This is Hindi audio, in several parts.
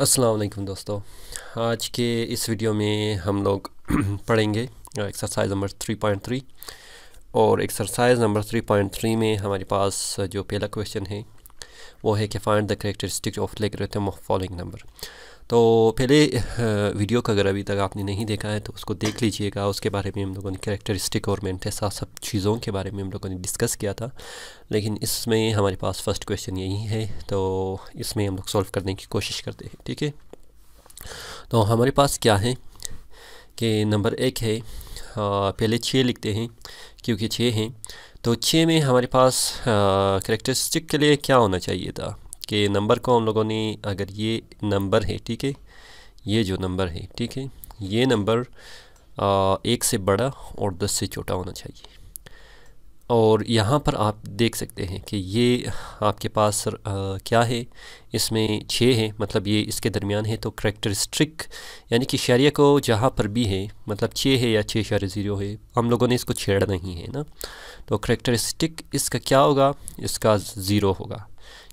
अस्सलाम वालेकुम दोस्तों आज के इस वीडियो में हम लोग पढ़ेंगे एक्सरसाइज नंबर 3.3 और एक्सरसाइज नंबर 3.3 में हमारे पास जो पहला क्वेश्चन है वो है कि फाइंड द करेक्टरिस्टिक ऑफ लेकर फॉलोइंग नंबर तो पहले वीडियो का अगर अभी तक आपने नहीं देखा है तो उसको देख लीजिएगा उसके बारे में हम लोगों ने करेक्टरिस्टिक और साथ सब चीज़ों के बारे में हम लोगों ने डिस्कस किया था लेकिन इसमें हमारे पास फर्स्ट क्वेश्चन यही है तो इसमें हम लोग सॉल्व करने की कोशिश करते हैं ठीक है तो हमारे पास क्या है कि नंबर एक है आ, पहले छः लिखते हैं क्योंकि छः हैं तो छः में हमारे पास करेक्टरिस्टिक के लिए क्या होना चाहिए था कि नंबर को हम लोगों ने अगर ये नंबर है ठीक है ये जो नंबर है ठीक है ये नंबर एक से बड़ा और दस से छोटा होना चाहिए और यहाँ पर आप देख सकते हैं कि ये आपके पास आ, क्या है इसमें छः है मतलब ये इसके दरमियान है तो करेक्टरिस्टिक यानी कि शरिया को जहाँ पर भी है मतलब छः है या छः शार ज़ीरो है हम लोगों ने इसको छेड़ा नहीं है ना तो करेक्टरिस्टिक इसका क्या होगा इसका ज़ीरो होगा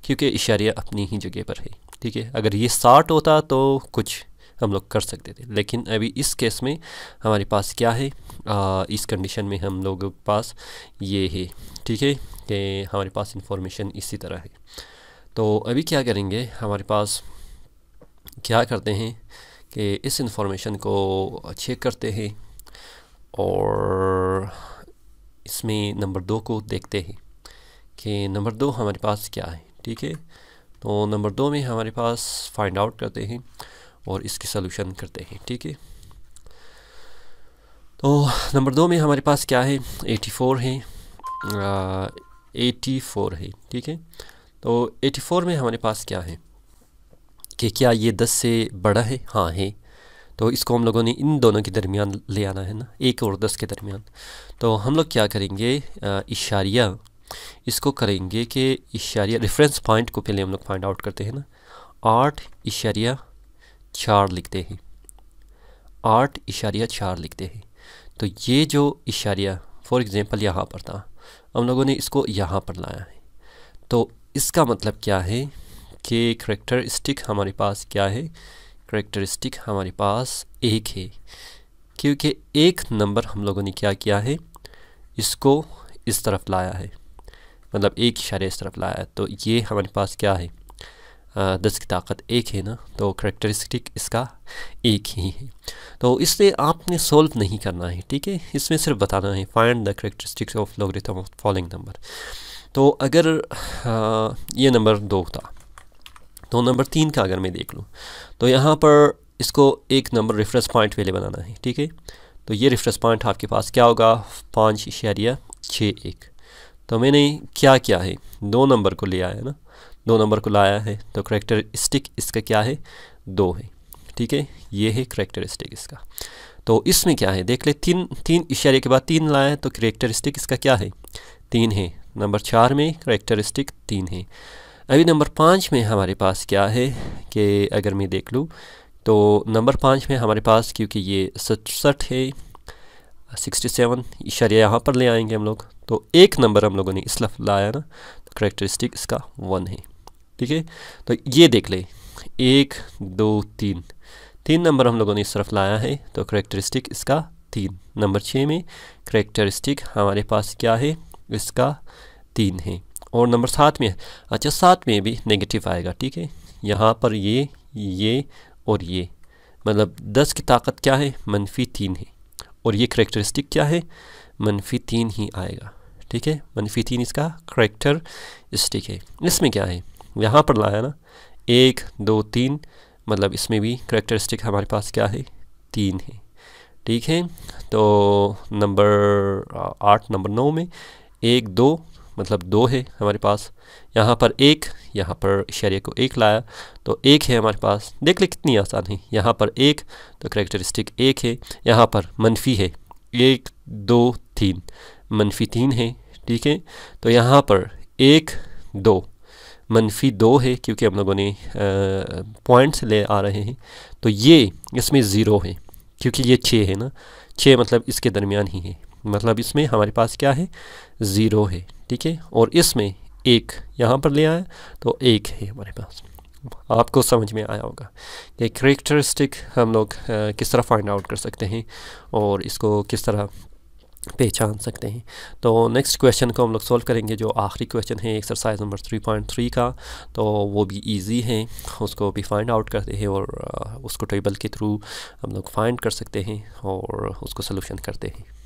क्योंकि इशारिया अपनी ही जगह पर है ठीक है अगर ये साठ होता तो कुछ हम लोग कर सकते थे लेकिन अभी इस केस में हमारे पास क्या है आ, इस कंडीशन में हम लोगों के पास ये है ठीक है कि हमारे पास इंफॉर्मेशन इसी तरह है तो अभी क्या करेंगे हमारे पास क्या करते हैं कि इस इंफॉर्मेशन को चेक करते हैं और इसमें नंबर दो को देखते हैं कि नंबर दो हमारे पास क्या है ठीक है तो नंबर दो में हमारे पास फाइंड आउट करते हैं और इसकी सोल्यूशन करते हैं ठीक है तो नंबर दो में हमारे पास क्या है 84 है आ, 84 है ठीक है तो 84 में हमारे पास क्या है कि क्या ये 10 से बड़ा है हाँ है तो इसको हम लोगों ने इन दोनों के दरमियान ले आना है ना एक और दस के दरमियान तो हम लोग क्या करेंगे इशारिया इसको करेंगे कि इशारिया रेफरेंस पॉइंट को पहले हम लोग फाइंड आउट करते हैं ना आठ इशारिया चार लिखते हैं आठ इशारिया चार लिखते हैं तो ये जो इशारिया फॉर एग्ज़ाम्पल यहाँ पर था हम लोगों ने इसको यहाँ पर लाया है तो इसका मतलब क्या है कि करेक्टरिस्टिक हमारे पास क्या है करेक्टरिस्टिक हमारे पास एक है क्योंकि एक नंबर हम लोगों ने क्या किया है इसको इस तरफ लाया है मतलब एक इशारे इस तरफ लाया है तो ये हमारे पास क्या है दस की ताकत एक है ना तो करेक्टरिस्टिक इसका एक ही है तो इससे आपने सोल्व नहीं करना है ठीक है इसमें सिर्फ बताना है find the characteristics of logarithm of following number तो अगर आ, ये नंबर दो था तो नंबर तीन का अगर मैं देख लूँ तो यहाँ पर इसको एक नंबर रेफरेंस पॉइंट पहले बनाना है ठीक है तो ये रेफरेंस पॉइंट आपके पास क्या होगा पाँच इशारिया छः एक तो मैंने क्या क्या है दो नंबर को लिया है ना दो नंबर को लाया है तो करेक्टरिस्टिक इसका क्या है दो है ठीक है ये है करेक्टरिस्टिक इसका तो इसमें क्या है देख ले तीन तीन इशारे के बाद तीन लाया है तो करेक्टरिस्टिक इसका क्या है तीन है नंबर चार में करेक्टरिस्टिक तीन है अभी नंबर पाँच में हमारे पास क्या है कि अगर मैं देख लूँ तो नंबर पाँच में हमारे पास क्योंकि ये सड़सठ है सिक्सटी सेवन इशारिया यहाँ पर ले आएंगे हम लोग तो एक नंबर हम लोगों ने इस लफ लाया ना तो करेक्टरिस्टिक इसका वन है ठीक है तो ये देख ले एक दो तीन तीन नंबर हम लोगों ने इस तरफ लाया है तो करेक्टरिस्टिक इसका तीन नंबर छः में करेक्टरिस्टिक हमारे पास क्या है इसका तीन है और नंबर सात में अच्छा सात में भी नेगेटिव आएगा ठीक है यहाँ पर ये ये और ये मतलब दस की ताकत क्या है मनफी तीन है और ये करेक्टरिस्टिक क्या है मनफी तीन ही आएगा ठीक है मनफी तीन इसका करेक्टर स्टिक है इसमें क्या है यहाँ पर लाया ना एक दो तीन मतलब इसमें भी करेक्टरिस्टिक हमारे पास क्या है तीन है ठीक है तो नंबर आठ नंबर नौ में एक दो मतलब दो है हमारे पास यहाँ पर एक यहाँ पर इशारे को एक लाया तो एक है हमारे पास देख ले कितनी आसान है यहाँ पर एक तो करेक्टरिस्टिक एक है यहाँ पर मनफी है एक दो तीन मनफी तीन है ठीक है तो यहाँ पर एक दो मनफी दो है क्योंकि हम लोगों ने पॉइंट्स ले आ रहे हैं तो ये इसमें ज़ीरो है क्योंकि ये छः है ना छः मतलब इसके दरमियान ही है मतलब इसमें हमारे पास क्या है ज़ीरो है ठीक है और इसमें एक यहाँ पर ले आए तो एक है हमारे पास आपको समझ में आया होगा कि करेक्टरिस्टिक हम लोग आ, किस तरह फाइंड आउट कर सकते हैं और इसको किस तरह पहचान सकते हैं तो नेक्स्ट क्वेश्चन को हम लोग सॉल्व करेंगे जो आखिरी क्वेश्चन है exercise number three point three का तो वो भी इजी है उसको भी फाइंड आउट करते हैं और उसको टेबल के थ्रू हम लोग फाइंड कर सकते हैं और उसको सोल्यूशन करते हैं